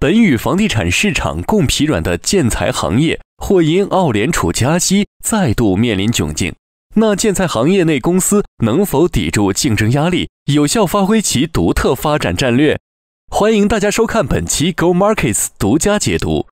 本与房地产市场共疲软的建材行业，或因澳联储加息再度面临窘境。那建材行业内公司能否抵住竞争压力，有效发挥其独特发展战略？欢迎大家收看本期 Go Markets 独家解读。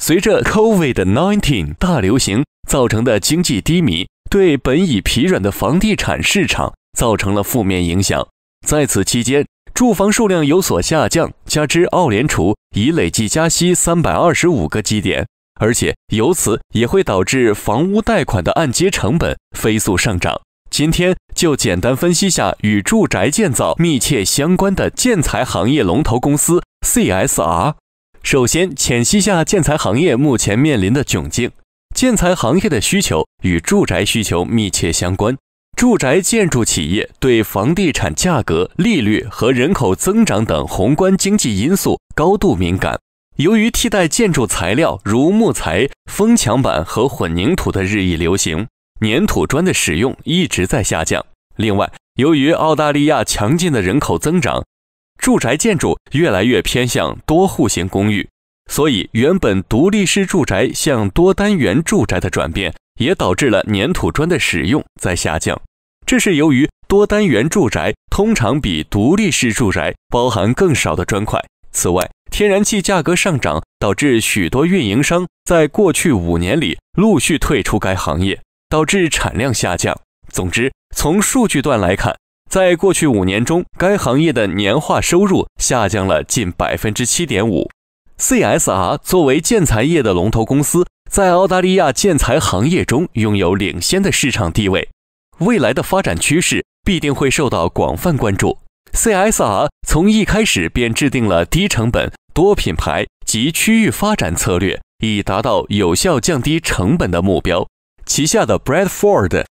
随着 COVID-19 大流行造成的经济低迷，对本已疲软的房地产市场造成了负面影响。在此期间，住房数量有所下降，加之澳联储已累计加息三百二十五个基点，而且由此也会导致房屋贷款的按揭成本飞速上涨。今天就简单分析下与住宅建造密切相关的建材行业龙头公司 CSR。首先，浅析下建材行业目前面临的窘境。建材行业的需求与住宅需求密切相关。住宅建筑企业对房地产价格、利率和人口增长等宏观经济因素高度敏感。由于替代建筑材料如木材、风墙板和混凝土的日益流行，粘土砖的使用一直在下降。另外，由于澳大利亚强劲的人口增长，住宅建筑越来越偏向多户型公寓，所以原本独立式住宅向多单元住宅的转变。也导致了粘土砖的使用在下降，这是由于多单元住宅通常比独立式住宅包含更少的砖块。此外，天然气价格上涨导致许多运营商在过去五年里陆续退出该行业，导致产量下降。总之，从数据段来看，在过去五年中，该行业的年化收入下降了近百分之七点五。C S R 作为建材业的龙头公司。在澳大利亚建材行业中拥有领先的市场地位，未来的发展趋势必定会受到广泛关注。CSR 从一开始便制定了低成本、多品牌及区域发展策略，以达到有效降低成本的目标。旗下的 Bradford、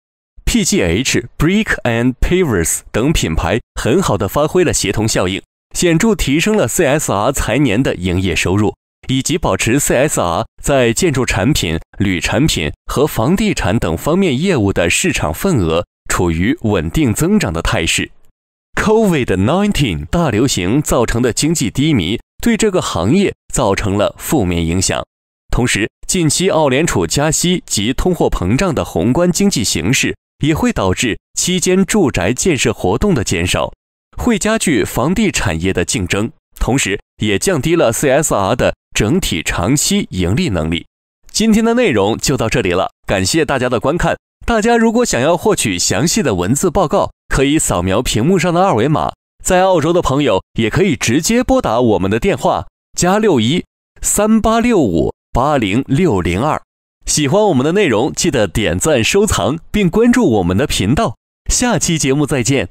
PGH Brick and Pavers 等品牌很好地发挥了协同效应，显著提升了 CSR 财年的营业收入。以及保持 CSR 在建筑产品、铝产品和房地产等方面业务的市场份额处于稳定增长的态势。Covid nineteen 大流行造成的经济低迷对这个行业造成了负面影响。同时，近期澳联储加息及通货膨胀的宏观经济形势也会导致期间住宅建设活动的减少，会加剧房地产业的竞争。同时，也降低了 CSR 的整体长期盈利能力。今天的内容就到这里了，感谢大家的观看。大家如果想要获取详细的文字报告，可以扫描屏幕上的二维码。在澳洲的朋友也可以直接拨打我们的电话加六一三八六五八零六零二。喜欢我们的内容，记得点赞、收藏并关注我们的频道。下期节目再见。